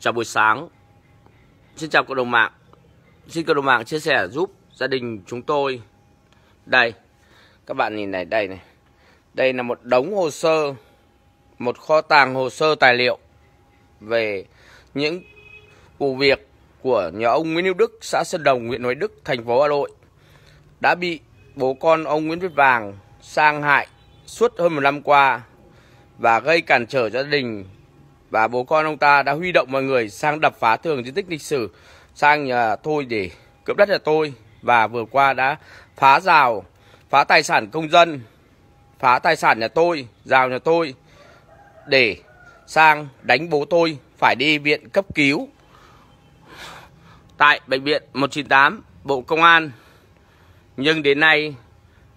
Chào buổi sáng. Xin chào cộng đồng mạng. Xin cộng đồng mạng chia sẻ giúp gia đình chúng tôi. Đây, các bạn nhìn này, đây này. Đây là một đống hồ sơ, một kho tàng hồ sơ tài liệu về những vụ việc của nhà ông Nguyễn Hữu Đức, xã Sơn Đồng, huyện Hoài Đức, thành phố Hà Nội đã bị bố con ông Nguyễn Viết Vàng sang hại suốt hơn một năm qua và gây cản trở gia đình và bố con ông ta đã huy động mọi người sang đập phá thường di tích lịch sử sang nhà tôi để cướp đất nhà tôi và vừa qua đã phá rào, phá tài sản công dân, phá tài sản nhà tôi, rào nhà tôi để sang đánh bố tôi phải đi viện cấp cứu tại bệnh viện 198 Bộ Công an. Nhưng đến nay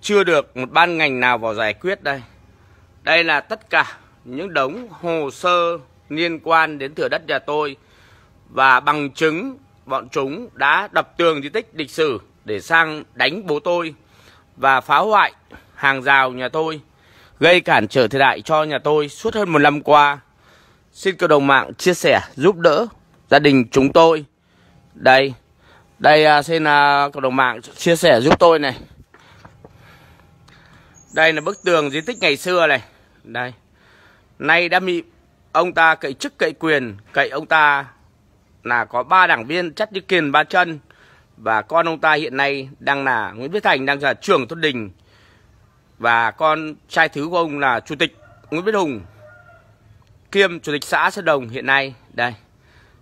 chưa được một ban ngành nào vào giải quyết đây. Đây là tất cả những đống hồ sơ liên quan đến thửa đất nhà tôi và bằng chứng bọn chúng đã đập tường di tích lịch sử để sang đánh bố tôi và phá hoại hàng rào nhà tôi, gây cản trở thiệt hại cho nhà tôi suốt hơn một năm qua. Xin cộng đồng mạng chia sẻ, giúp đỡ gia đình chúng tôi. Đây, đây à, xin à, cộng đồng mạng chia sẻ giúp tôi này. Đây là bức tường di tích ngày xưa này. Đây, nay đã bị ông ta cậy chức cậy quyền cậy ông ta là có ba đảng viên chắc như kiền ba chân và con ông ta hiện nay đang là Nguyễn Viết Thành đang là trưởng thôn đình và con trai thứ của ông là chủ tịch Nguyễn Viết Hùng kiêm chủ tịch xã Sơn Đồng hiện nay đây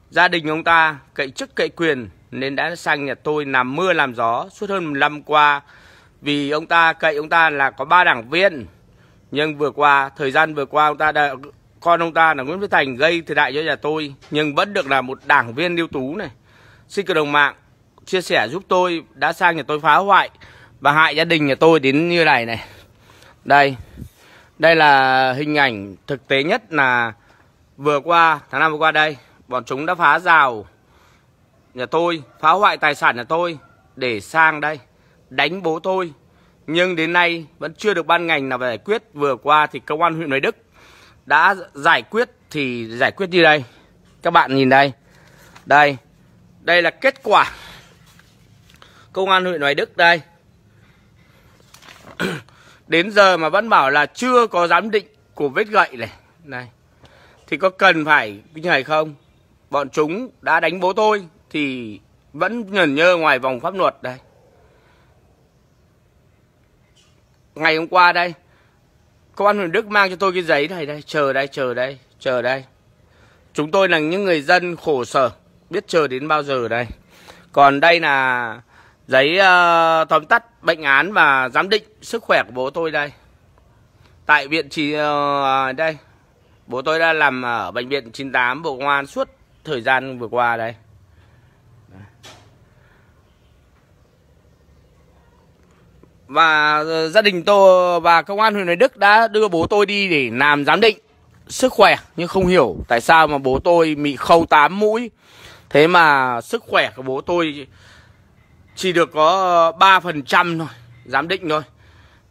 gia đình ông ta cậy chức cậy quyền nên đã sang nhà tôi làm mưa làm gió suốt hơn một năm qua vì ông ta cậy ông ta là có ba đảng viên nhưng vừa qua thời gian vừa qua ông ta đã con ông ta là Nguyễn Viết Thành gây thiệt hại cho nhà tôi nhưng vẫn được là một đảng viên ưu tú này. Xin cộng đồng mạng chia sẻ giúp tôi đã sang nhà tôi phá hoại và hại gia đình nhà tôi đến như này này. Đây. Đây là hình ảnh thực tế nhất là vừa qua tháng năm vừa qua đây, bọn chúng đã phá rào nhà tôi, phá hoại tài sản nhà tôi để sang đây đánh bố tôi. Nhưng đến nay vẫn chưa được ban ngành nào giải quyết. Vừa qua thì công an huyện Hoài Đức đã giải quyết thì giải quyết như đây các bạn nhìn đây đây đây là kết quả công an huyện hoài đức đây đến giờ mà vẫn bảo là chưa có giám định của vết gậy này này thì có cần phải như này không bọn chúng đã đánh bố tôi thì vẫn nhờn nhơ ngoài vòng pháp luật đây ngày hôm qua đây Công an Huyền Đức mang cho tôi cái giấy này đây, chờ đây, chờ đây, chờ đây. Chúng tôi là những người dân khổ sở, biết chờ đến bao giờ đây. Còn đây là giấy uh, tóm tắt bệnh án và giám định sức khỏe của bố tôi đây. Tại viện chỉ uh, ờ, đây, bố tôi đã làm ở bệnh viện 98 Bộ Công an suốt thời gian vừa qua đây. và ờ, gia đình tôi và công an huyện Hoài Đức đã đưa bố tôi đi để làm giám định sức khỏe nhưng không hiểu tại sao mà bố tôi bị khâu 8 mũi thế mà sức khỏe của bố tôi chỉ được có 3% thôi giám định thôi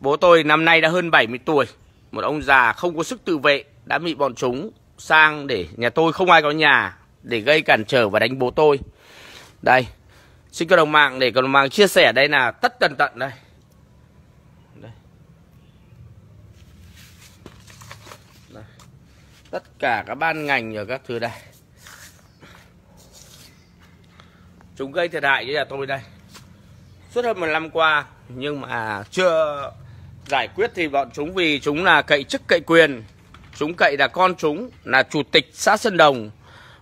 bố tôi năm nay đã hơn 70 tuổi một ông già không có sức tự vệ đã bị bọn chúng sang để nhà tôi không ai có nhà để gây cản trở và đánh bố tôi đây xin cộng đồng mạng để cộng đồng mạng chia sẻ đây là tất tần tận đây tất cả các ban ngành và các thứ này chúng gây thiệt hại với nhà tôi đây suốt hơn một năm qua nhưng mà chưa giải quyết thì bọn chúng vì chúng là cậy chức cậy quyền chúng cậy là con chúng là chủ tịch xã Sơn Đồng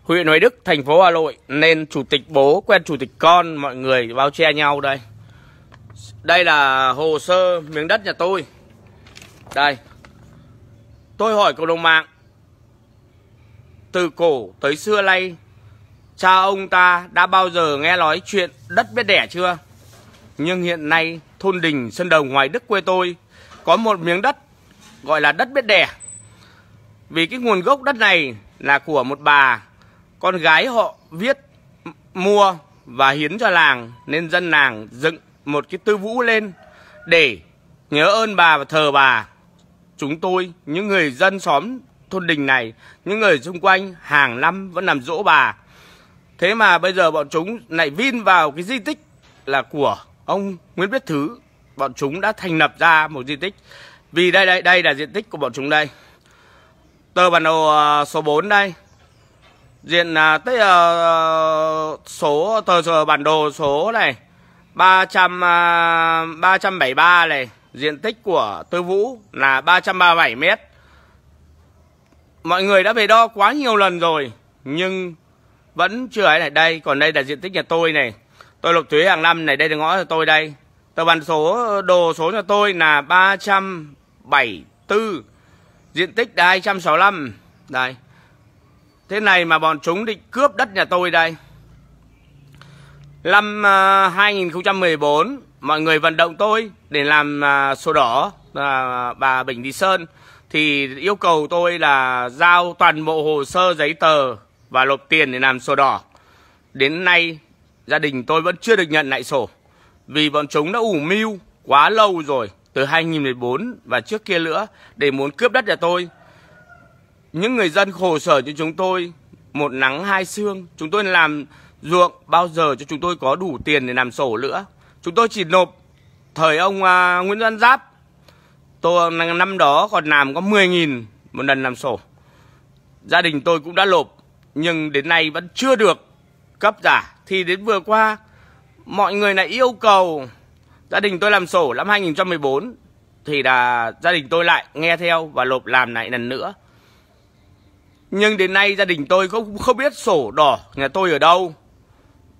huyện Hoài Đức thành phố Hà Nội nên chủ tịch bố quen chủ tịch con mọi người bao che nhau đây đây là hồ sơ miếng đất nhà tôi đây tôi hỏi cộng đồng mạng từ cổ tới xưa nay cha ông ta đã bao giờ nghe nói chuyện đất biết đẻ chưa? Nhưng hiện nay thôn đình Sơn Đồng ngoài Đức quê tôi có một miếng đất gọi là đất biết đẻ. Vì cái nguồn gốc đất này là của một bà con gái họ viết mua và hiến cho làng nên dân làng dựng một cái tư vũ lên để nhớ ơn bà và thờ bà. Chúng tôi những người dân xóm thôn đình này những người xung quanh hàng năm vẫn làm dỗ bà thế mà bây giờ bọn chúng lại vin vào cái di tích là của ông nguyễn viết thứ bọn chúng đã thành lập ra một di tích vì đây đây đây là diện tích của bọn chúng đây tờ bản đồ ờ, số 4 đây diện à, tới uh, ờ, số tờ bản đồ số này 300 uh, 373 này diện tích của Tư Vũ là 337 mét mọi người đã về đo quá nhiều lần rồi nhưng vẫn chưa ấy này đây còn đây là diện tích nhà tôi này tôi nộp thuế hàng năm này đây là ngõ cho tôi đây tờ bản số đồ số nhà tôi là 374 diện tích là 265 đây thế này mà bọn chúng định cướp đất nhà tôi đây năm 2014 à, mọi người vận động tôi để làm à, sổ đỏ à, bà Bình đi Sơn thì yêu cầu tôi là giao toàn bộ hồ sơ giấy tờ và nộp tiền để làm sổ đỏ. Đến nay gia đình tôi vẫn chưa được nhận lại sổ vì bọn chúng đã ủ mưu quá lâu rồi từ 2014 và trước kia nữa để muốn cướp đất nhà tôi. Những người dân khổ sở như chúng tôi một nắng hai xương chúng tôi làm ruộng bao giờ cho chúng tôi có đủ tiền để làm sổ nữa. Chúng tôi chỉ nộp thời ông uh, Nguyễn Văn Giáp Tôi năm đó còn làm có 10.000 một lần làm sổ. Gia đình tôi cũng đã lộp nhưng đến nay vẫn chưa được cấp giả. Thì đến vừa qua mọi người lại yêu cầu gia đình tôi làm sổ năm 2014 thì là gia đình tôi lại nghe theo và lộp làm lại lần nữa. Nhưng đến nay gia đình tôi cũng không biết sổ đỏ nhà tôi ở đâu,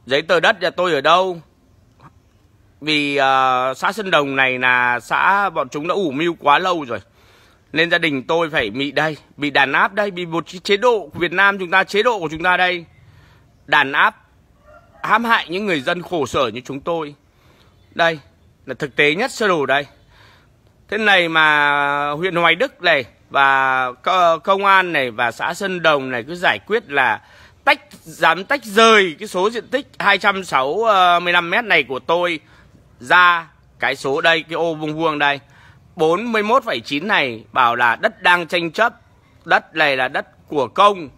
giấy tờ đất nhà tôi ở đâu, vì uh, xã Sơn Đồng này là xã bọn chúng đã ủ mưu quá lâu rồi nên gia đình tôi phải bị đây bị đàn áp đây bị một chế độ của Việt Nam chúng ta chế độ của chúng ta đây đàn áp hãm hại những người dân khổ sở như chúng tôi đây là thực tế nhất sơ đồ đây thế này mà huyện Hoài Đức này và công an này và xã Sơn Đồng này cứ giải quyết là tách dám tách rời cái số diện tích 265 ờ, mét này của tôi ra cái số đây cái ô vuông vuông đây 41,9 này bảo là đất đang tranh chấp đất này là đất của công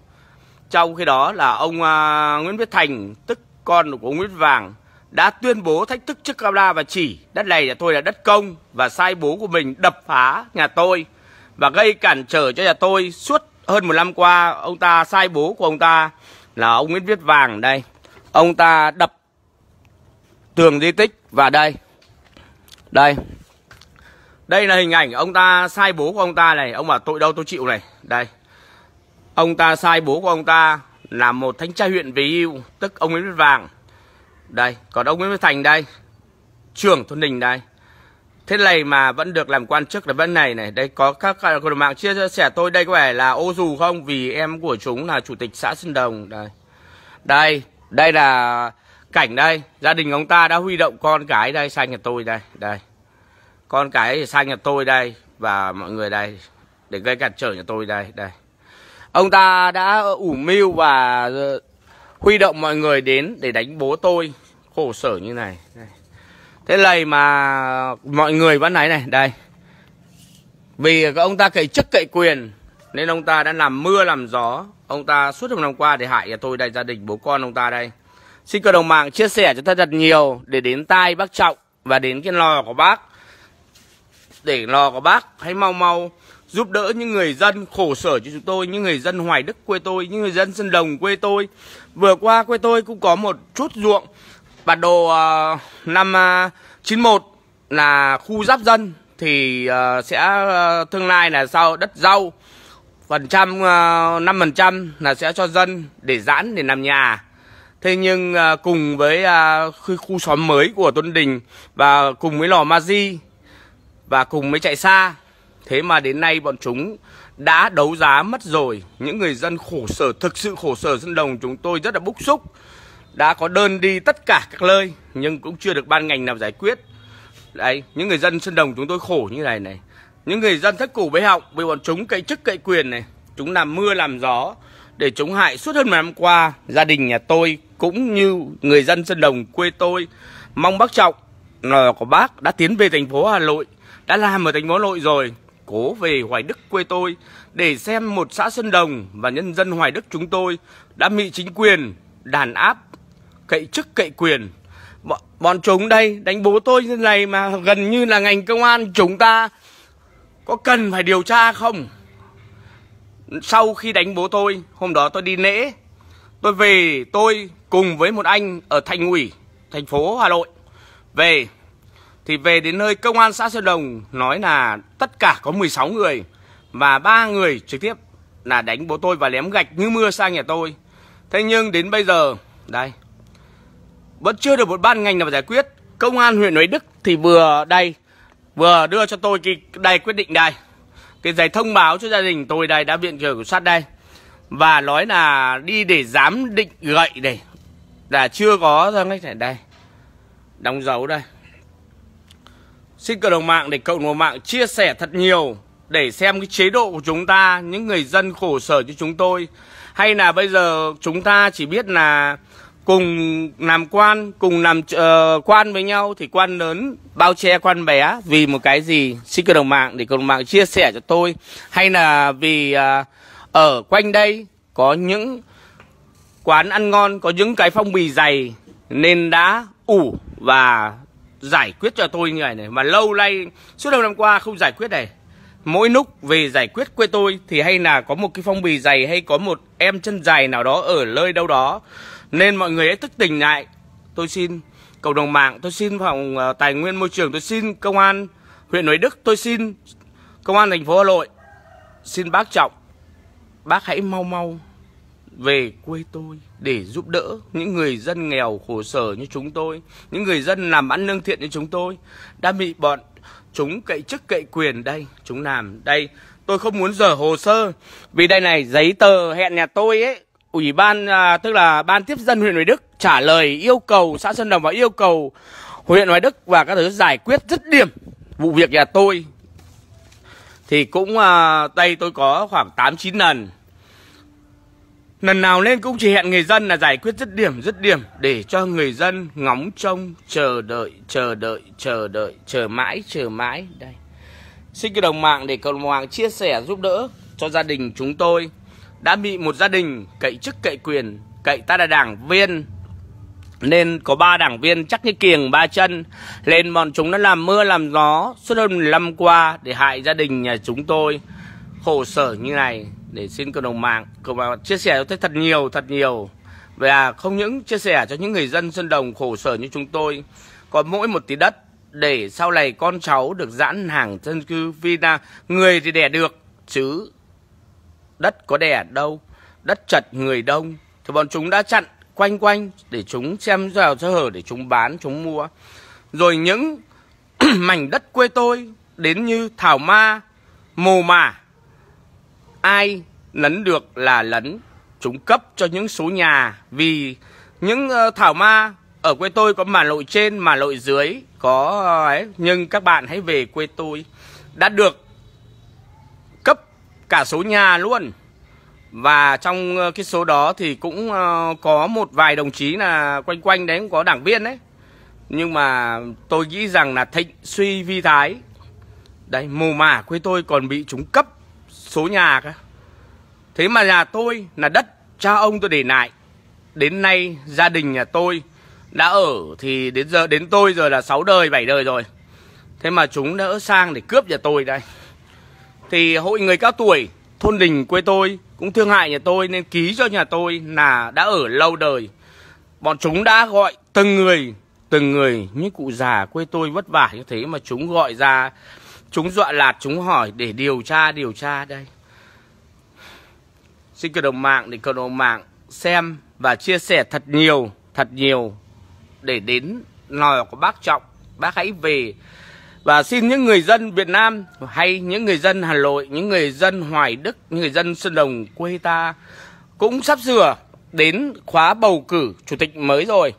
trong khi đó là ông uh, Nguyễn Viết Thành tức con của ông Nguyễn Vàng đã tuyên bố thách thức trước camera và chỉ đất này là tôi là đất công và sai bố của mình đập phá nhà tôi và gây cản trở cho nhà tôi suốt hơn một năm qua ông ta sai bố của ông ta là ông Nguyễn Viết Vàng đây ông ta đập tường di tích và đây đây đây là hình ảnh ông ta sai bố của ông ta này ông bảo tội đâu tôi chịu này đây ông ta sai bố của ông ta là một thánh trai huyện về hưu tức ông nguyễn viết vàng đây còn ông nguyễn viết thành đây trưởng thôn đình đây thế này mà vẫn được làm quan chức là vẫn này này đây có các cộng đồng mạng chia sẻ tôi đây có phải là ô dù không vì em của chúng là chủ tịch xã xuân đồng đây đây đây là cảnh đây gia đình ông ta đã huy động con cái đây sang nhà tôi đây đây con cái sang nhà tôi đây và mọi người đây để gây cản trở nhà tôi đây đây ông ta đã ủ mưu và ờ, huy động mọi người đến để đánh bố tôi khổ sở như này đây. thế này mà mọi người vẫn này này đây vì ông ta cậy chức cậy quyền nên ông ta đã làm mưa làm gió ông ta suốt một năm qua để hại nhà tôi đây gia đình bố con ông ta đây Xin cộng đồng mạng chia sẻ cho ta thật nhiều để đến tai bác Trọng và đến cái lò của bác. Để lò của bác hãy mau mau giúp đỡ những người dân khổ sở cho chúng tôi, những người dân Hoài Đức quê tôi, những người dân Sơn Đồng quê tôi. Vừa qua quê tôi cũng có một chút ruộng bản đồ uh, năm uh, ờ, 91 là khu giáp dân thì uh, sẽ uh, tương lai là sau đất rau phần trăm năm phần trăm là sẽ cho dân để giãn để làm nhà Thế nhưng à, cùng với à, khu, khu xóm mới của Tuấn Đình và cùng với lò Maji và cùng với chạy xa Thế mà đến nay bọn chúng đã đấu giá mất rồi Những người dân khổ sở, thực sự khổ sở dân đồng chúng tôi rất là bức xúc Đã có đơn đi tất cả các nơi nhưng cũng chưa được ban ngành nào giải quyết Đấy, những người dân dân đồng chúng tôi khổ như này này Những người dân thất củ với họng Vì bọn chúng cậy chức cậy quyền này Chúng làm mưa làm gió để chống hại suốt hơn 10 năm qua, gia đình nhà tôi cũng như người dân Sơn Đồng quê tôi mong bác Trọng là ờ, của bác đã tiến về thành phố Hà Nội, đã làm ở thành phố Hà Nội rồi, cố về Hoài Đức quê tôi để xem một xã Sơn Đồng và nhân dân Hoài Đức chúng tôi đã bị chính quyền đàn áp, cậy chức cậy quyền. Bọn, bọn chúng đây đánh bố tôi như này mà gần như là ngành công an chúng ta có cần phải điều tra không? sau khi đánh bố tôi hôm đó tôi đi lễ tôi về tôi cùng với một anh ở thành ủy thành phố hà nội về thì về đến nơi công an xã Sơn Đồng nói là tất cả có 16 người và ba người trực tiếp là đánh bố tôi và ném gạch như mưa sang nhà tôi. Thế nhưng đến bây giờ đây vẫn chưa được một ban ngành nào giải quyết. Công an huyện Huế Đức thì vừa đây vừa đưa cho tôi cái đây quyết định đây cái giấy thông báo cho gia đình tôi đây đã viện kiểm soát đây và nói là đi để giám định gậy này là chưa có ra ngay thẻ đây đóng dấu đây xin cộng đồng mạng để cộng đồng mạng chia sẻ thật nhiều để xem cái chế độ của chúng ta những người dân khổ sở như chúng tôi hay là bây giờ chúng ta chỉ biết là cùng làm quan cùng làm uh, quan với nhau thì quan lớn bao che quan bé vì một cái gì xin cộng đồng mạng để cộng đồng mạng chia sẻ cho tôi hay là vì uh, ở quanh đây có những quán ăn ngon có những cái phong bì dày nên đã ủ và giải quyết cho tôi như này này mà lâu nay suốt đầu năm qua không giải quyết này mỗi lúc về giải quyết quê tôi thì hay là có một cái phong bì dày hay có một em chân dài nào đó ở nơi đâu đó nên mọi người hãy thức tỉnh lại Tôi xin cộng đồng mạng Tôi xin phòng ờ, tài nguyên môi trường Tôi xin công an huyện Nội Đức Tôi xin công an thành phố Hà Nội Xin bác trọng Bác hãy mau mau về quê tôi để giúp đỡ những người dân nghèo khổ sở như chúng tôi, những người dân làm ăn lương thiện như chúng tôi đã bị bọn chúng cậy chức cậy quyền đây, chúng làm đây. Tôi không muốn dở hồ sơ vì đây này giấy tờ hẹn nhà tôi ấy ủy ban à, tức là ban tiếp dân huyện Hoài Đức trả lời yêu cầu xã Sơn Đồng và yêu cầu huyện Hoài Đức và các thứ giải quyết dứt điểm vụ việc nhà tôi thì cũng à, đây tôi có khoảng 8 9 lần. Lần nào lên cũng chỉ hẹn người dân là giải quyết dứt điểm dứt điểm để cho người dân ngóng trông chờ đợi chờ đợi chờ đợi chờ mãi chờ mãi đây. Xin cái đồng mạng để cộng đồng mạng chia sẻ giúp đỡ cho gia đình chúng tôi đã bị một gia đình cậy chức cậy quyền cậy ta là đảng viên nên có ba đảng viên chắc như kiềng ba chân lên bọn chúng nó làm mưa làm gió suốt hơn năm qua để hại gia đình nhà chúng tôi khổ sở như này để xin cộng đồng mạng cộng đồng chia sẻ cho thật nhiều thật nhiều và không những chia sẻ cho những người dân Sơn Đồng khổ sở như chúng tôi còn mỗi một tí đất để sau này con cháu được giãn hàng dân cư vì là người thì đẻ được chứ đất có đẻ đâu, đất chật người đông. Thì bọn chúng đã chặn quanh quanh để chúng xem rào sơ hở để chúng bán, chúng mua. Rồi những mảnh đất quê tôi đến như Thảo Ma, Mồ mà Ai lấn được là lấn, chúng cấp cho những số nhà vì những ờ, Thảo Ma ở quê tôi có mà lội trên mà lội dưới có ờ, ấy nhưng các bạn hãy về quê tôi đã được cả số nhà luôn và trong ờ, cái số đó thì cũng ờ, có một vài đồng chí là quanh quanh đấy cũng có đảng viên đấy nhưng mà tôi nghĩ rằng là thịnh suy vi thái đấy mù mả quê tôi còn bị trúng cấp số nhà cả thế mà nhà tôi là đất cha ông tôi để lại đến nay gia đình nhà tôi đã ở thì đến giờ đến tôi rồi là 6 đời 7 đời rồi thế mà chúng đỡ sang để cướp nhà tôi đây thì hội người cao tuổi thôn đình quê tôi cũng thương hại nhà tôi nên ký cho nhà tôi là đã ở lâu đời. Bọn chúng đã gọi từng người, từng người những cụ già quê tôi vất vả như thế mà chúng gọi ra, chúng dọa lạt, chúng hỏi để điều tra, điều tra đây. Xin cộng đồng mạng để cộng đồng mạng xem và chia sẻ thật nhiều, thật nhiều để đến nòi của bác Trọng, bác hãy về và xin những người dân Việt Nam hay những người dân Hà Nội, những người dân Hoài Đức, những người dân Sơn Đồng quê ta cũng sắp sửa đến khóa bầu cử chủ tịch mới rồi.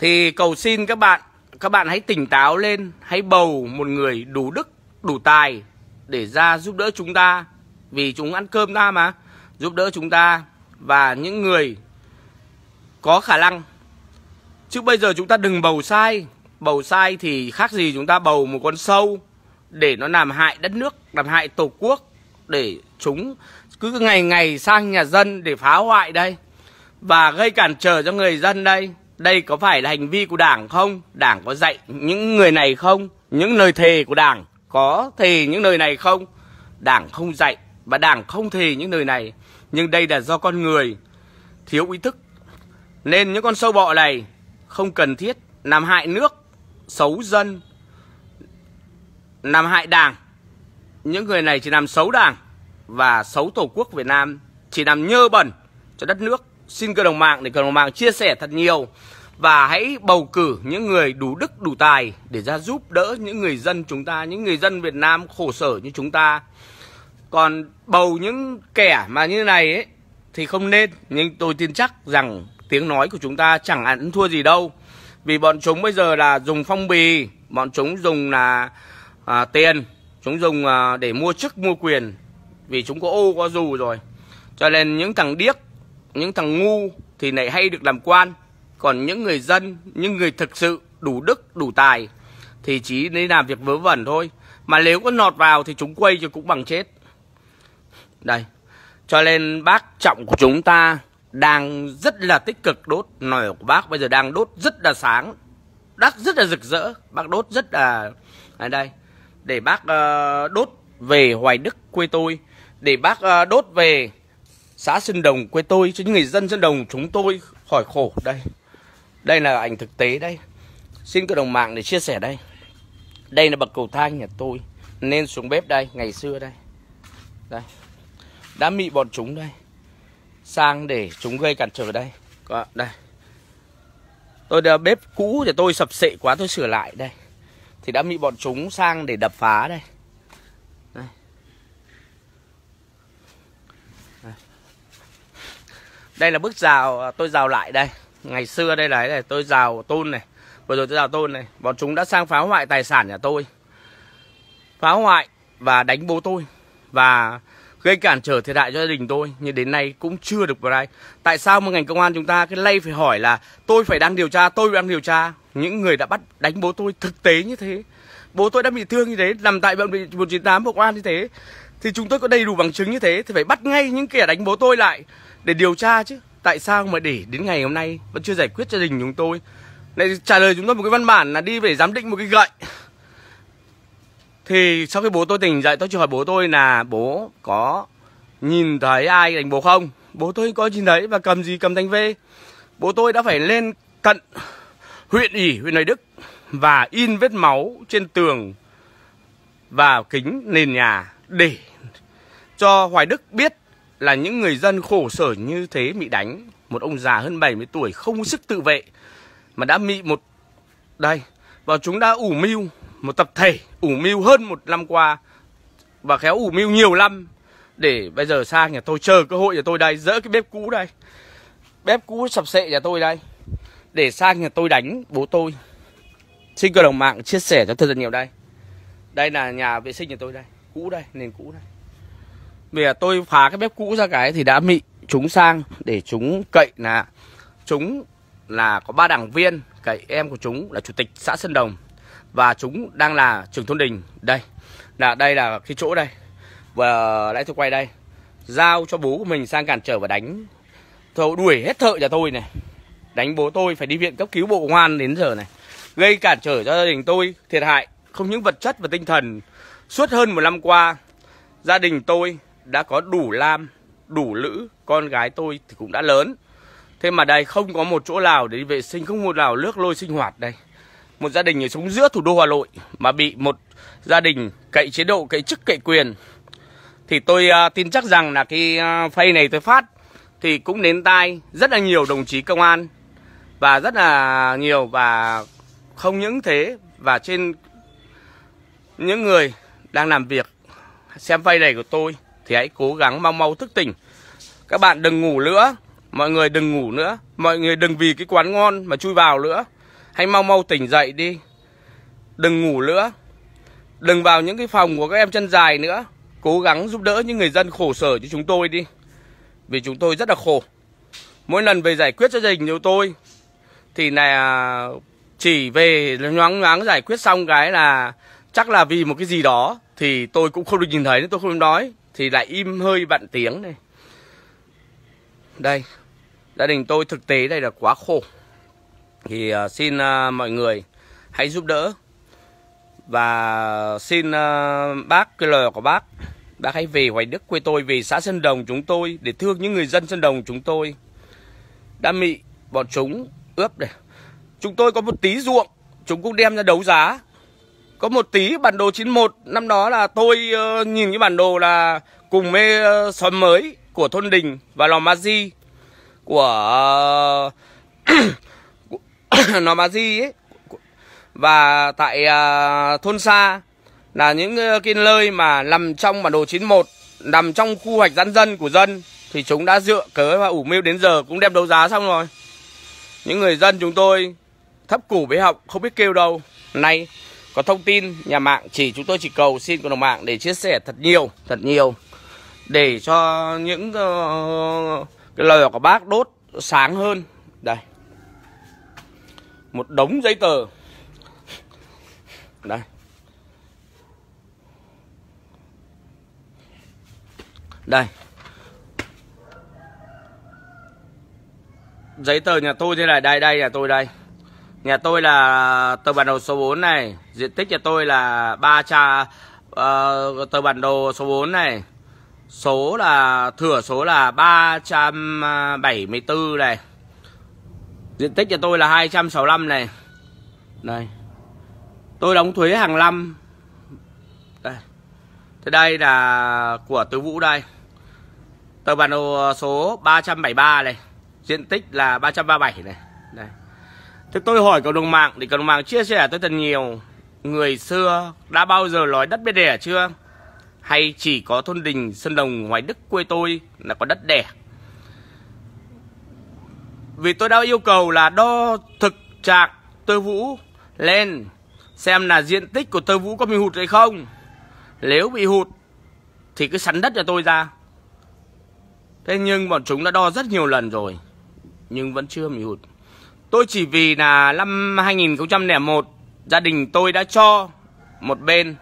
Thì cầu xin các bạn, các bạn hãy tỉnh táo lên, hãy bầu một người đủ đức, đủ tài để ra giúp đỡ chúng ta vì chúng ăn cơm ta mà, giúp đỡ chúng ta và những người có khả năng. Chứ bây giờ chúng ta đừng bầu sai Bầu sai thì khác gì chúng ta bầu một con sâu để nó làm hại đất nước, làm hại tổ quốc để chúng cứ ngày ngày sang nhà dân để phá hoại đây và gây cản trở cho người dân đây. Đây có phải là hành vi của Đảng không? Đảng có dạy những người này không? Những lời thề của Đảng có thề những lời này không? Đảng không dạy và Đảng không thề những lời này. Nhưng đây là do con người thiếu ý thức. Nên những con sâu bọ này không cần thiết làm hại nước xấu dân làm hại đảng những người này chỉ làm xấu đảng và xấu tổ quốc Việt Nam chỉ làm nhơ bẩn cho đất nước xin cơ đồng mạng để cơ đồng mạng chia sẻ thật nhiều và hãy bầu cử những người đủ đức đủ tài để ra giúp đỡ những người dân chúng ta những người dân Việt Nam khổ sở như chúng ta còn bầu những kẻ mà như này ấy thì không nên nhưng tôi tin chắc rằng tiếng nói của chúng ta chẳng ăn thua gì đâu vì bọn chúng bây giờ là dùng phong bì bọn chúng dùng là à, tiền chúng dùng à, để mua chức mua quyền vì chúng có ô có dù rồi cho nên những thằng điếc những thằng ngu thì lại hay được làm quan còn những người dân những người thực sự đủ đức đủ tài thì chỉ nên làm việc vớ vẩn thôi mà nếu có nọt vào thì chúng quay cho cũng bằng chết đây cho nên bác trọng của chúng ta đang rất là tích cực đốt nồi của bác bây giờ đang đốt rất là sáng đắt rất là rực rỡ bác đốt rất là ở à, đây để bác ờ, đốt về hoài đức quê tôi để bác ờ, đốt về xã Sơn Đồng quê tôi cho những người dân Sơn Đồng chúng tôi khỏi khổ đây đây là ảnh thực tế đây xin cộng đồng mạng để chia sẻ đây đây là bậc cầu thang nhà tôi nên xuống bếp đây ngày xưa đây đây đã bị bọn chúng đây sang để chúng gây cản trở đây có đây tôi đã bếp cũ thì tôi sập sệ quá tôi sửa lại đây thì đã bị bọn chúng sang để đập phá đây đây, đây. đây là bức rào à, tôi rào lại đây ngày xưa đây là này tôi rào tôn này vừa rồi tôi rào tôn này bọn chúng đã sang phá hoại tài sản nhà tôi phá hoại và đánh bố tôi và gây cản trở thiệt hại cho gia đình tôi nhưng đến nay cũng chưa được vào đây tại sao mà ngành công an chúng ta cái lay phải hỏi là tôi phải đang điều tra tôi đang điều tra những người đã bắt đánh bố tôi thực tế như thế bố tôi đã bị thương như thế nằm tại bệnh viện 198 bộ công an như thế thì chúng tôi có đầy đủ bằng chứng như thế thì phải bắt ngay những kẻ đánh bố tôi lại để điều tra chứ tại sao mà để đến ngày hôm nay vẫn chưa giải quyết gia đình chúng tôi lại trả lời chúng tôi một cái văn bản là đi về giám định một cái gậy thì sau khi bố tôi tỉnh dậy tôi chỉ hỏi bố tôi là bố có nhìn thấy ai đánh bố không bố tôi có nhìn thấy và cầm gì cầm thanh vê bố tôi đã phải lên tận huyện ủy huyện hoài đức và in vết máu trên tường và kính nền nhà để cho hoài đức biết là những người dân khổ sở như thế bị đánh một ông già hơn 70 tuổi không sức tự vệ mà đã bị một đây và chúng đã ủ mưu một tập thể ủ mưu hơn một năm qua và khéo ủ mưu nhiều năm để bây giờ sang nhà tôi chờ cơ hội nhà tôi đây dỡ cái bếp cũ đây bếp cũ sập sệ nhà tôi đây để sang nhà tôi đánh bố tôi xin cộng đồng mạng chia sẻ cho thật nhiều đây đây là nhà vệ sinh nhà tôi đây cũ đây nền cũ đây bây giờ tôi phá cái bếp cũ ra cái thì đã mị chúng sang để chúng cậy là chúng là có ba đảng viên cậy em của chúng là chủ tịch xã Sơn Đồng và chúng đang là trường thôn đình đây là đây là cái chỗ đây và lại tôi quay đây giao cho bố của mình sang cản trở và đánh thôi đuổi hết thợ nhà tôi này đánh bố tôi phải đi viện cấp cứu bộ ngoan đến giờ này gây cản trở cho gia đình tôi thiệt hại không những vật chất và tinh thần suốt hơn một năm qua gia đình tôi đã có đủ lam đủ lữ con gái tôi thì cũng đã lớn thế mà đây không có một chỗ nào để đi vệ sinh không một nào nước lôi sinh hoạt đây một gia đình ở sống giữa thủ đô Hà Nội mà bị một gia đình cậy chế độ, cậy chức, cậy quyền thì tôi uh, tin chắc rằng là cái uh, phay này tôi phát thì cũng đến tai rất là nhiều đồng chí công an và rất là nhiều và không những thế và trên những người đang làm việc xem phay này của tôi thì hãy cố gắng mau mau thức tỉnh. Các bạn đừng ngủ nữa, mọi người đừng ngủ nữa, mọi người đừng vì cái quán ngon mà chui vào nữa. Hãy mau mau tỉnh dậy đi Đừng ngủ nữa Đừng vào những cái phòng của các em chân dài nữa Cố gắng giúp đỡ những người dân khổ sở cho chúng tôi đi Vì chúng tôi rất là khổ Mỗi lần về giải quyết cho gia đình của tôi Thì là chỉ về nhoáng nhoáng giải quyết xong cái là Chắc là vì một cái gì đó Thì tôi cũng không được nhìn thấy tôi không nói Thì lại im hơi vặn tiếng này Đây Gia đình tôi thực tế đây là quá khổ thì à, xin à, mọi người hãy giúp đỡ và xin à, bác cái lời của bác bác hãy về Hoài Đức quê tôi về xã Sơn Đồng chúng tôi để thương những người dân Sơn Đồng chúng tôi đã bị bọn chúng ướp đây chúng tôi có một tí ruộng chúng cũng đem ra đấu giá có một tí bản đồ 91 năm đó là tôi uh, nhìn cái bản đồ là cùng mê uh, xóm mới của thôn đình và lò ma di của uh, nó mà di ấy và tại uh, thôn xa là những uh, cái nơi mà nằm trong bản đồ 91 nằm trong khu hoạch dân dân của dân thì chúng đã dựa cớ và ủ mưu đến giờ cũng đem đấu giá xong rồi những người dân chúng tôi thấp củ bế học không biết kêu đâu nay có thông tin nhà mạng chỉ chúng tôi chỉ cầu xin cộng đồng mạng để chia sẻ thật nhiều thật nhiều để cho những uh, cái lời của bác đốt sáng hơn đây một đống giấy tờ đây đây giấy tờ nhà tôi thế này đây đây nhà tôi đây nhà tôi là tờ bản đồ số 4 này diện tích nhà tôi là ba cha uh, tờ bản đồ số 4 này số là thửa số là 374 à, này diện tích cho tôi là 265 này này tôi đóng thuế hàng năm đây thế đây là của tứ vũ đây tờ bản đồ số 373 này diện tích là 337 này đây thế tôi hỏi cộng đồng mạng thì cộng đồng mạng chia sẻ tôi thật nhiều người xưa đã bao giờ nói đất bên đẻ chưa hay chỉ có thôn đình sơn đồng hoài đức quê tôi là có đất đẻ vì tôi đã yêu cầu là đo thực trạng tơ vũ lên xem là diện tích của tơ vũ có bị hụt hay không. Nếu bị hụt thì cứ sắn đất cho tôi ra. Thế nhưng bọn chúng đã đo rất nhiều lần rồi nhưng vẫn chưa bị hụt. Tôi chỉ vì là năm 2001 gia đình tôi đã cho một bên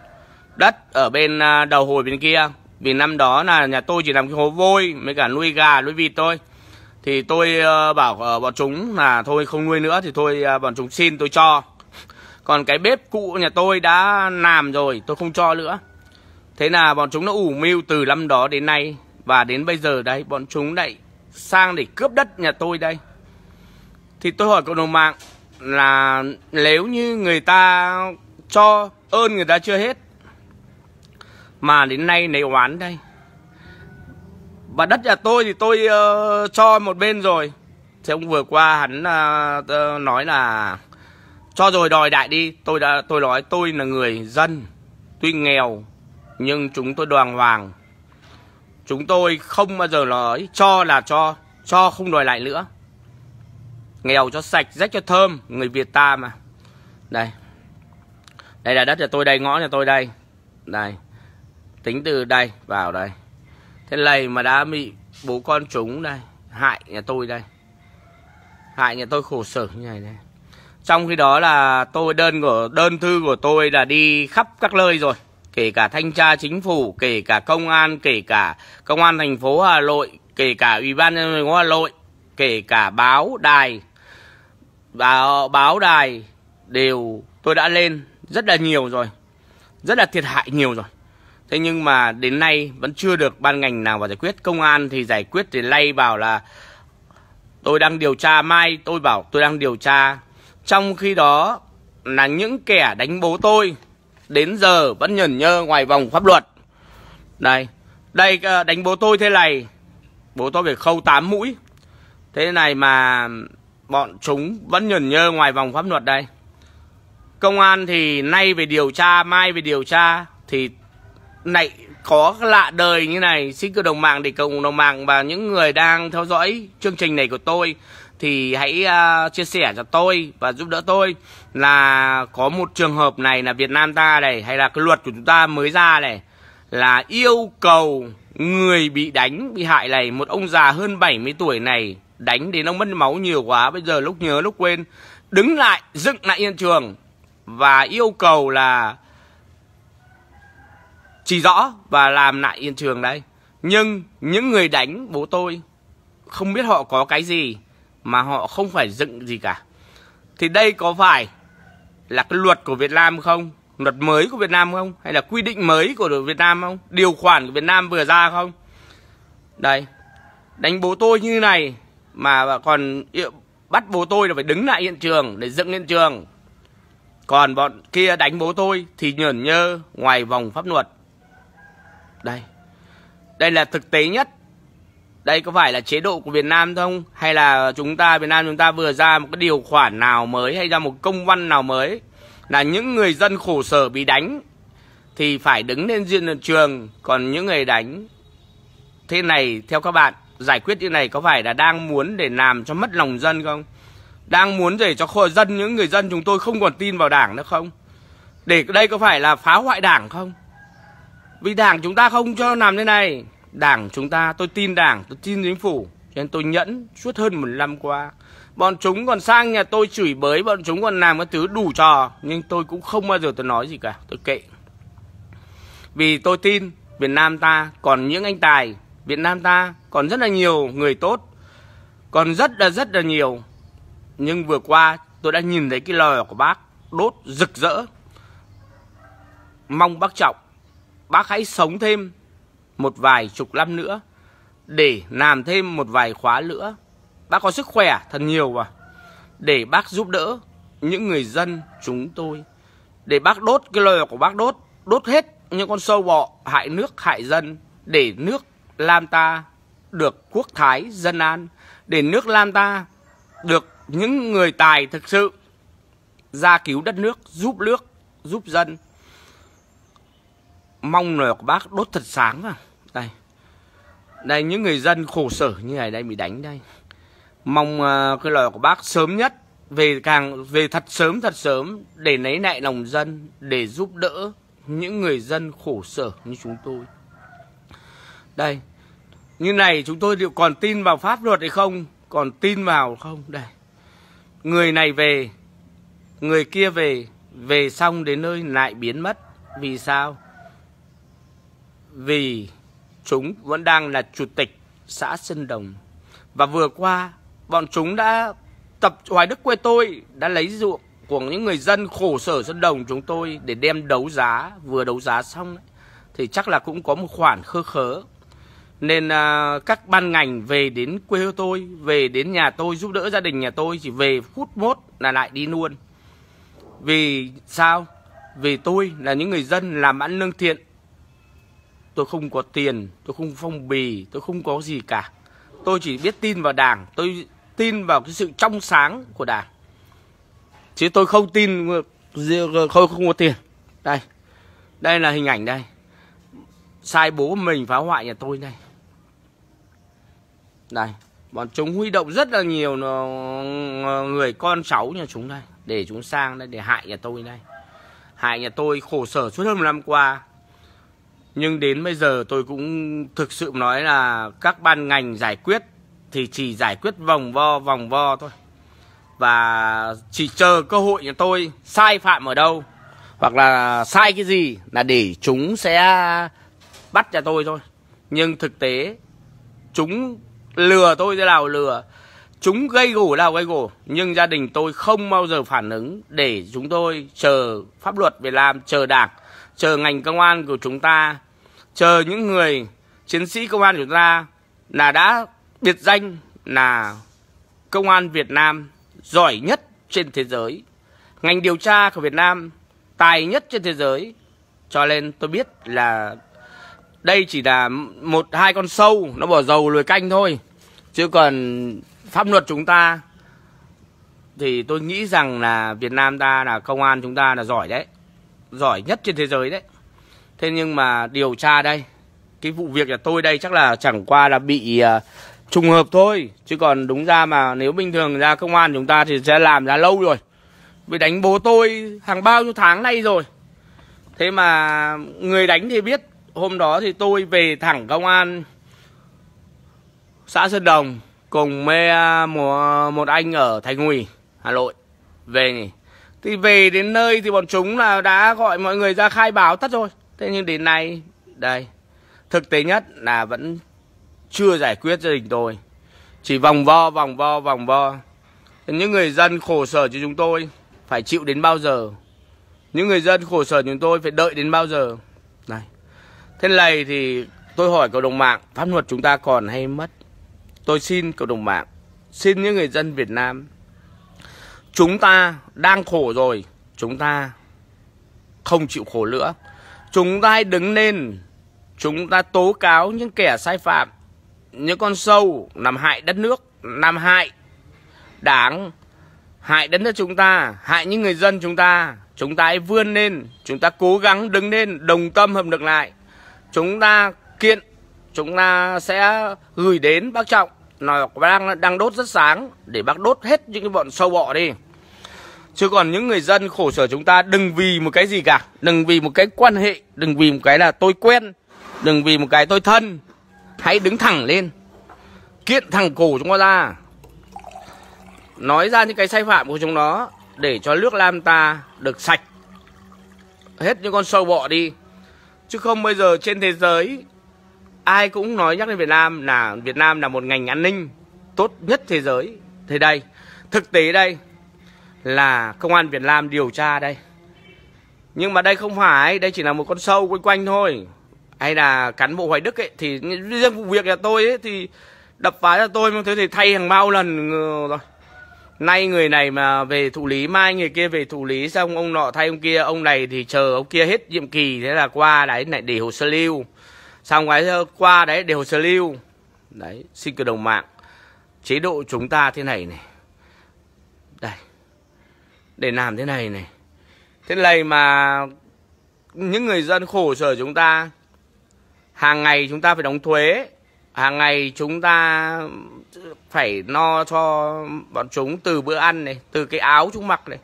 đất ở bên à, đầu hồi bên kia vì năm đó là nhà tôi chỉ làm cái hố vôi mới cả nuôi gà nuôi vịt thôi thì tôi ờ, bảo ờ, bọn chúng là thôi không nuôi nữa thì thôi ờ, bọn chúng xin tôi cho còn cái bếp cũ nhà tôi đã làm rồi tôi không cho nữa thế là bọn chúng nó ủ mưu từ năm đó đến nay và đến bây giờ đây bọn chúng lại sang để cướp đất nhà tôi đây thì tôi hỏi cộng đồng mạng là nếu như người ta cho ơn người ta chưa hết mà đến nay lấy oán đây và đất nhà tôi thì tôi uh, cho một bên rồi thế ông vừa qua hắn uh, nói là cho rồi đòi đại đi tôi đã tôi nói tôi là người dân tuy nghèo nhưng chúng tôi đoàn hoàng chúng tôi không bao giờ nói cho là cho cho không đòi lại nữa nghèo cho sạch rách cho thơm người việt ta mà đây đây là đất nhà tôi đây ngõ nhà tôi đây đây tính từ đây vào đây thế này mà đã bị bố con chúng đây hại nhà tôi đây hại nhà tôi khổ sở như này đây trong khi đó là tôi đơn của đơn thư của tôi là đi khắp các nơi rồi kể cả thanh tra chính phủ kể cả công an kể cả công an thành phố hà nội kể cả ủy ban nhân dân thành hà nội kể cả báo đài báo báo đài đều tôi đã lên rất là nhiều rồi rất là thiệt hại nhiều rồi Thế nhưng mà đến nay vẫn chưa được ban ngành nào vào giải quyết. Công an thì giải quyết thì lay bảo là tôi đang điều tra mai tôi bảo tôi đang điều tra. Trong khi đó là những kẻ đánh bố tôi đến giờ vẫn nhẩn nhơ ngoài vòng pháp luật. Đây, đây ờ, đánh bố tôi thế này. Bố tôi phải khâu tám mũi. Thế này mà bọn chúng vẫn nhẩn nhơ ngoài vòng pháp luật đây. Công an thì nay về điều tra, mai về điều tra thì lại có lạ đời như này xin cộng đồng mạng để cộng đồng mạng và những người đang theo dõi chương trình này của tôi thì hãy uh, chia sẻ cho tôi và giúp đỡ tôi là có một trường hợp này là Việt Nam ta này hay là cái luật của chúng ta mới ra này là yêu cầu người bị đánh bị hại này một ông già hơn 70 tuổi này đánh đến ông mất máu nhiều quá bây giờ lúc nhớ lúc quên đứng lại dựng lại hiện trường và yêu cầu là chỉ rõ và làm lại hiện trường đây nhưng những người đánh bố tôi không biết họ có cái gì mà họ không phải dựng gì cả thì đây có phải là cái luật của Việt Nam không luật mới của Việt Nam không hay là quy định mới của Việt Nam không điều khoản của Việt Nam vừa ra không đây đánh bố tôi như này mà còn bắt bố tôi là phải đứng lại hiện trường để dựng hiện trường còn bọn kia đánh bố tôi thì nhởn nhơ ngoài vòng pháp luật đây. Đây là thực tế nhất. Đây có phải là chế độ của Việt Nam không? Hay là chúng ta Việt Nam chúng ta vừa ra một cái điều khoản nào mới hay ra một công văn nào mới là những người dân khổ sở bị đánh thì phải đứng lên diện trường còn những người đánh thế này theo các bạn giải quyết như này có phải là đang muốn để làm cho mất lòng dân không đang muốn để cho dân những người dân chúng tôi không còn tin vào đảng nữa không để đây có phải là phá hoại đảng không vì đảng chúng ta không cho làm thế này Đảng chúng ta, tôi tin đảng, tôi tin chính phủ Cho nên tôi nhẫn suốt hơn một năm qua Bọn chúng còn sang nhà tôi chửi bới Bọn chúng còn làm cái thứ đủ trò Nhưng tôi cũng không bao giờ tôi nói gì cả Tôi kệ Vì tôi tin Việt Nam ta còn những anh tài Việt Nam ta còn rất là nhiều người tốt Còn rất là rất là nhiều Nhưng vừa qua tôi đã nhìn thấy cái lò của bác Đốt rực rỡ Mong bác trọng bác hãy sống thêm một vài chục năm nữa để làm thêm một vài khóa nữa. Bác có sức khỏe thật nhiều mà. Để bác giúp đỡ những người dân chúng tôi. Để bác đốt cái lời của bác đốt, đốt hết những con sâu bọ hại nước hại dân để nước Lam ta được quốc thái dân an, để nước Lam ta được những người tài thực sự ra cứu đất nước, giúp nước, giúp dân mong là của bác đốt thật sáng vào đây đây những người dân khổ sở như này đây bị đánh đây mong uh, cái lời của bác sớm nhất về càng về thật sớm thật sớm để lấy lại lòng dân để giúp đỡ những người dân khổ sở như chúng tôi đây như này chúng tôi liệu còn tin vào pháp luật hay không còn tin vào không đây người này về người kia về về xong đến nơi lại biến mất vì sao vì chúng vẫn đang là chủ tịch xã Sơn Đồng. Và vừa qua, bọn chúng đã tập Hoài Đức quê tôi đã lấy ruộng của những người dân khổ sở Sơn Đồng chúng tôi để đem đấu giá, vừa đấu giá xong thì chắc là cũng có một khoản khơ khớ. Nên à, các ban ngành về đến quê tôi, về đến nhà tôi giúp đỡ gia đình nhà tôi chỉ về phút mốt là lại đi luôn. Vì sao? Vì tôi là những người dân làm ăn lương thiện tôi không có tiền tôi không phong bì tôi không có gì cả tôi chỉ biết tin vào đảng tôi tin vào cái sự trong sáng của đảng chứ tôi không tin tôi không có tiền đây đây là hình ảnh đây sai bố mình phá hoại nhà tôi đây đây bọn chúng huy động rất là nhiều người con cháu nhà chúng đây để chúng sang đây để hại nhà tôi đây hại nhà tôi khổ sở suốt hơn một năm qua nhưng đến bây giờ tôi cũng thực sự nói là các ban ngành giải quyết thì chỉ giải quyết vòng vo vòng vo thôi và chỉ chờ cơ hội nhà tôi sai phạm ở đâu hoặc là sai cái gì là để chúng sẽ bắt nhà tôi thôi nhưng thực tế chúng lừa tôi thế nào lừa chúng gây gổ nào gây gổ nhưng gia đình tôi không bao giờ phản ứng để chúng tôi chờ pháp luật việt nam chờ đảng chờ ngành công an của chúng ta chờ những người chiến sĩ công an của chúng ta là đã biệt danh là công an Việt Nam giỏi nhất trên thế giới. Ngành điều tra của Việt Nam tài nhất trên thế giới. Cho nên tôi biết là đây chỉ là một hai con sâu nó bỏ dầu lùi canh thôi. Chứ còn pháp luật chúng ta thì tôi nghĩ rằng là Việt Nam ta là công an chúng ta là giỏi đấy. Giỏi nhất trên thế giới đấy. Thế nhưng mà điều tra đây Cái vụ việc là tôi đây chắc là chẳng qua là bị uh, trùng hợp thôi Chứ còn đúng ra mà nếu bình thường ra công an chúng ta thì sẽ làm ra lâu rồi bị đánh bố tôi hàng bao nhiêu tháng nay rồi Thế mà người đánh thì biết Hôm đó thì tôi về thẳng công an xã Sơn Đồng Cùng mê ờ, một, một anh ở Thành Hủy, Hà Nội Về nhỉ thì về đến nơi thì bọn chúng là đã gọi mọi người ra khai báo tất rồi thế nhưng đến nay đây thực tế nhất là vẫn chưa giải quyết gia đình tôi chỉ vòng vo vòng vo vòng vo những người dân khổ sở cho chúng tôi phải chịu đến bao giờ những người dân khổ sở chúng tôi phải đợi đến bao giờ này thế này thì tôi hỏi cộng đồng mạng pháp luật chúng ta còn hay mất tôi xin cộng đồng mạng xin những người dân việt nam chúng ta đang khổ rồi chúng ta không chịu khổ nữa Chúng ta hãy đứng lên Chúng ta tố cáo những kẻ sai phạm Những con sâu làm hại đất nước Làm hại đảng Hại đất nước chúng ta Hại những người dân chúng ta Chúng ta hãy vươn lên Chúng ta cố gắng đứng lên Đồng tâm hợp lực lại Chúng ta kiện Chúng ta sẽ gửi đến bác Trọng Nó đang, đang đốt rất sáng Để bác đốt hết những cái bọn sâu bọ đi Chứ còn những người dân khổ sở chúng ta đừng vì một cái gì cả, đừng vì một cái quan hệ, đừng vì một cái là tôi quen, đừng vì một cái tôi thân. Hãy đứng thẳng lên. Kiện thẳng cổ chúng ta ra. Nói ra những cái sai phạm của chúng nó để cho nước Lam ta được sạch. Hết những con sâu bọ đi. Chứ không bây giờ trên thế giới ai cũng nói nhắc đến Việt Nam là Việt Nam là một ngành an ninh tốt nhất thế giới. Thế đây, thực tế đây là công an Việt Nam điều tra đây nhưng mà đây không phải đây chỉ là một con sâu quanh quanh thôi hay là cán bộ Hoài Đức ấy thì riêng vụ việc là tôi ấy thì đập phá cho tôi thế thì thay hàng bao lần ừ, rồi nay người này mà về thụ lý mai người kia về thụ lý xong ông nọ thay ông kia ông này thì chờ ông kia hết nhiệm kỳ thế là qua đấy lại để hồ sơ lưu xong cái ờ, qua đấy để hồ sơ lưu đấy xin cử đồng mạng chế độ chúng ta thế này này đây để làm thế này này thế này mà những người dân khổ sở chúng ta hàng ngày chúng ta phải đóng thuế hàng ngày chúng ta phải no cho bọn chúng từ bữa ăn này từ cái áo chúng mặc này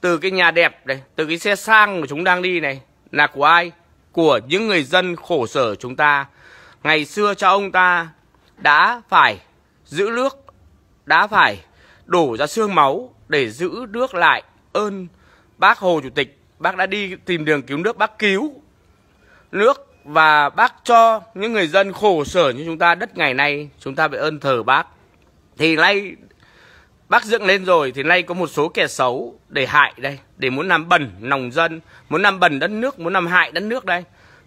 từ cái nhà đẹp này từ cái xe sang mà chúng đang đi này là của ai của những người dân khổ sở chúng ta ngày xưa cha ông ta đã phải giữ nước đã phải đổ ra xương máu để giữ nước lại ơn bác Hồ Chủ tịch. Bác đã đi tìm đường cứu nước, bác cứu nước và bác cho những người dân khổ sở như chúng ta đất ngày nay chúng ta phải ơn thờ bác. Thì nay bác dựng lên rồi thì nay có một số kẻ xấu để hại đây, để muốn làm bẩn lòng dân, muốn làm bẩn đất nước, muốn làm hại đất nước đây.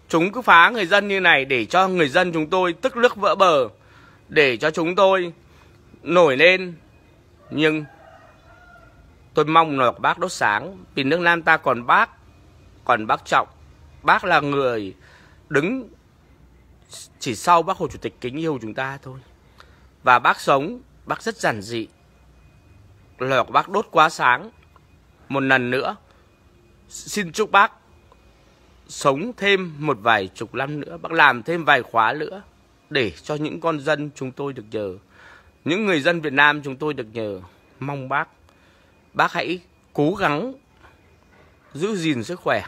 Chúng cứ phá người dân như này để cho người dân chúng tôi tức nước vỡ bờ, để cho chúng tôi nổi lên nhưng Tôi mong là bác đốt sáng vì nước Nam ta còn bác, còn bác Trọng. Bác là người đứng chỉ sau bác Hồ Chủ tịch kính yêu chúng ta thôi. Và bác sống, bác rất giản dị. Lời của bác đốt quá sáng. Một lần nữa, xin chúc bác sống thêm một vài chục năm nữa, bác làm thêm vài khóa nữa để cho những con dân chúng tôi được nhờ. Những người dân Việt Nam chúng tôi được nhờ. Mong bác bác hãy cố gắng giữ gìn sức khỏe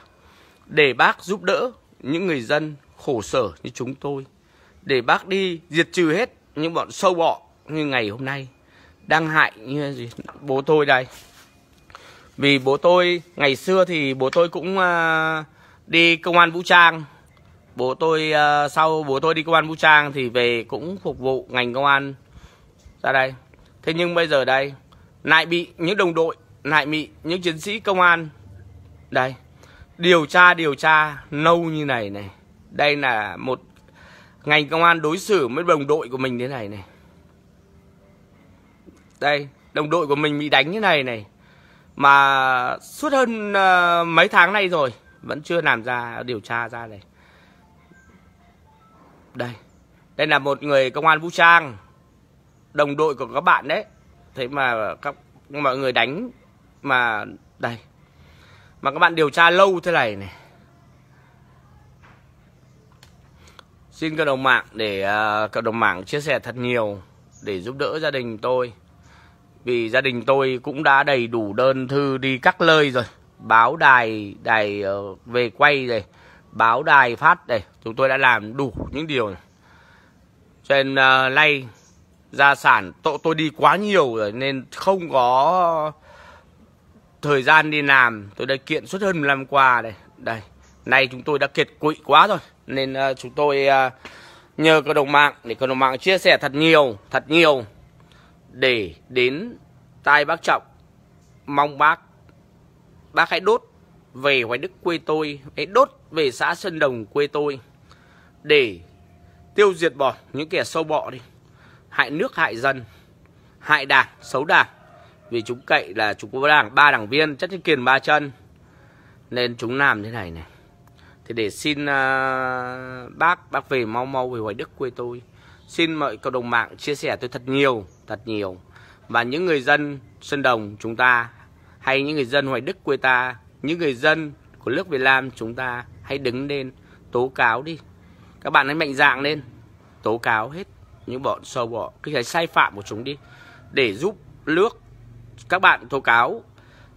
để bác giúp đỡ những người dân khổ sở như chúng tôi để bác đi diệt trừ hết những bọn sâu bọ như ngày hôm nay đang hại như gì bố tôi đây vì bố tôi ngày xưa thì bố tôi cũng uh, đi công an vũ trang bố tôi uh, sau bố tôi đi công an vũ trang thì về cũng phục vụ ngành công an ra đây thế nhưng bây giờ đây lại bị những đồng đội lại bị những chiến sĩ công an đây điều tra điều tra lâu như này này đây là một ngành công an đối xử với đồng đội của mình thế này này đây đồng đội của mình bị đánh như này này mà suốt hơn uh, mấy tháng nay rồi vẫn chưa làm ra điều tra ra này đây đây là một người công an vũ trang đồng đội của các bạn đấy thế mà các mọi người đánh mà đây mà các bạn điều tra lâu thế này này xin cộng đồng mạng để uh, cộng đồng mạng chia sẻ thật nhiều để giúp đỡ gia đình tôi vì gia đình tôi cũng đã đầy đủ đơn thư đi các nơi rồi báo đài đài uh, về quay rồi báo đài phát đây chúng tôi đã làm đủ những điều này. cho uh, nay gia sản tôi tôi đi quá nhiều rồi nên không có thời gian đi làm tôi đã kiện suốt hơn năm qua đây đây nay chúng tôi đã kiệt quỵ quá rồi nên uh, chúng tôi uh, nhờ cộng đồng mạng để cộng đồng mạng chia sẻ thật nhiều thật nhiều để đến tai bác trọng mong bác bác hãy đốt về hoài đức quê tôi hãy đốt về xã sơn đồng quê tôi để tiêu diệt bỏ những kẻ sâu bọ đi hại nước hại dân hại đảng xấu đảng vì chúng cậy là chúng có đảng ba đảng viên chất trên kiền ba chân nên chúng làm thế này này thì để xin uh, bác bác về mau mau về hoài đức quê tôi xin mọi cộng đồng mạng chia sẻ tôi thật nhiều thật nhiều và những người dân sơn đồng chúng ta hay những người dân hoài đức quê ta những người dân của nước việt nam chúng ta hãy đứng lên tố cáo đi các bạn hãy mạnh dạng lên tố cáo hết những bọn sâu bọ cái cái sai phạm của chúng đi để giúp nước các bạn tố cáo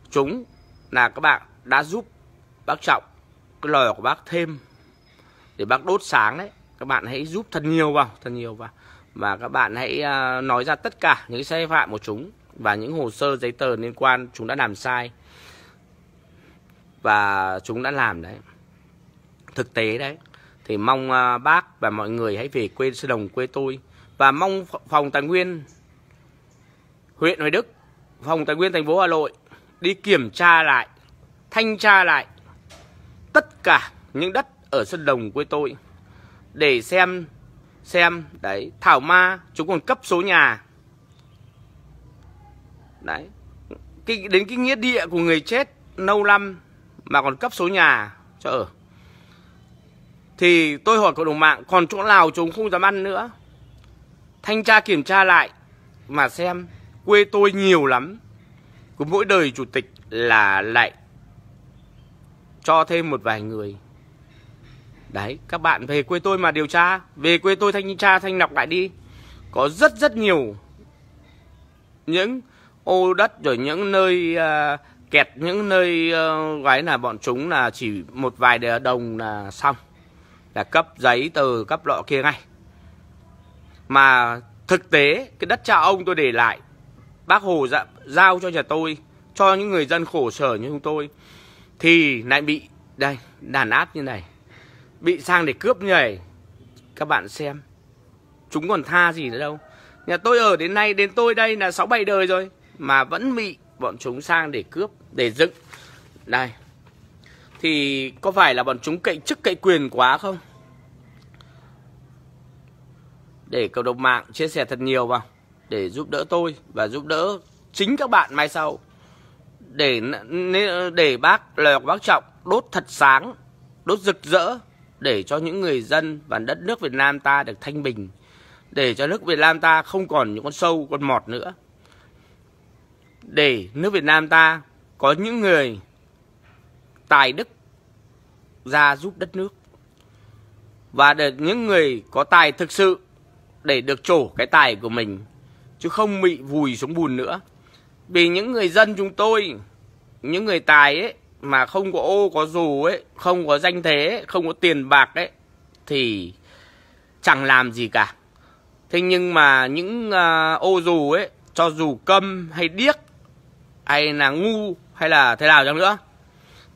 chúng là các bạn đã giúp bác trọng cái lời của bác thêm để bác đốt sáng đấy các bạn hãy giúp thật nhiều vào thật nhiều vào và các bạn hãy à, nói ra tất cả những sai phạm của chúng và những hồ sơ giấy tờ liên quan chúng đã làm sai và chúng đã làm đấy thực tế đấy thì mong à, bác và mọi người hãy về quê sư đồng quê tôi và mong phòng tài nguyên huyện Hoài Đức, phòng tài nguyên thành phố Hà Nội đi kiểm tra lại, thanh tra lại tất cả những đất ở sân đồng quê tôi để xem xem đấy thảo ma chúng còn cấp số nhà đấy cái, đến cái nghĩa địa của người chết lâu năm mà còn cấp số nhà cho ở thì tôi hỏi cộng đồng mạng còn chỗ nào chúng không dám ăn nữa thanh tra kiểm tra lại mà xem quê tôi nhiều lắm cứ mỗi đời chủ tịch là lại cho thêm một vài người đấy các bạn về quê tôi mà điều tra về quê tôi thanh tra thanh lọc lại đi có rất rất nhiều những ô đất rồi những nơi uh, kẹt những nơi uh, ờ, gọi là bọn chúng là chỉ một vài đồng là xong là cấp giấy từ cấp lọ kia ngay mà thực tế cái đất cha ông tôi để lại bác hồ dạ, giao cho nhà tôi cho những người dân khổ sở như chúng tôi thì lại bị đây đàn áp như này bị sang để cướp nhảy các bạn xem chúng còn tha gì nữa đâu nhà tôi ở đến nay đến tôi đây là sáu bảy đời rồi mà vẫn bị bọn chúng sang để cướp để dựng đây thì có phải là bọn chúng cậy chức cậy quyền quá không để cộng đồng mạng chia sẻ thật nhiều vào để giúp đỡ tôi và giúp đỡ chính các bạn mai sau để để bác lời bác trọng đốt thật sáng đốt rực rỡ để cho những người dân và đất nước Việt Nam ta được thanh bình để cho nước Việt Nam ta không còn những con sâu con mọt nữa để nước Việt Nam ta có những người tài đức ra giúp đất nước và để những người có tài thực sự để được trổ cái tài của mình chứ không bị vùi xuống bùn nữa vì những người dân chúng tôi những người tài ấy mà không có ô có dù ấy không có danh thế ấy, không có tiền bạc ấy thì chẳng làm gì cả thế nhưng mà những uh, ô dù ấy cho dù câm hay điếc hay là ngu hay là thế nào chăng nữa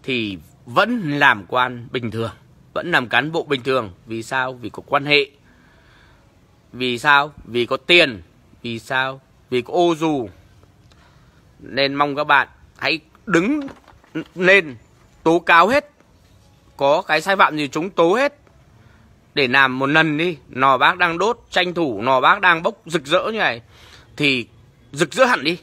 thì vẫn làm quan bình thường vẫn làm cán bộ bình thường vì sao vì có quan hệ vì sao? Vì có tiền Vì sao? Vì có ô dù Nên mong các bạn hãy đứng lên tố cáo hết Có cái sai phạm gì chúng tố hết Để làm một lần đi Nò bác đang đốt tranh thủ Nò bác đang bốc rực rỡ như này Thì rực rỡ hẳn đi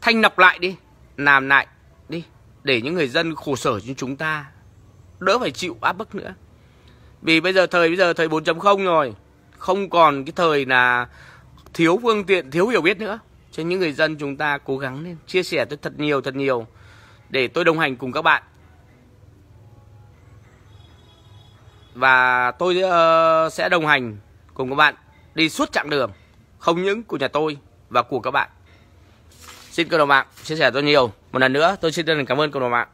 Thanh lọc lại đi Làm lại đi Để những người dân khổ sở như chúng ta Đỡ phải chịu áp bức nữa vì bây giờ thời bây giờ thời 4.0 rồi không còn cái thời là thiếu phương tiện thiếu hiểu biết nữa cho những người dân chúng ta cố gắng lên chia sẻ tôi thật nhiều thật nhiều để tôi đồng hành cùng các bạn và tôi uh, sẽ đồng hành cùng các bạn đi suốt chặng đường không những của nhà tôi và của các bạn xin cộng đồng mạng chia sẻ tôi nhiều một lần nữa tôi xin chân thành cảm ơn cộng đồng mạng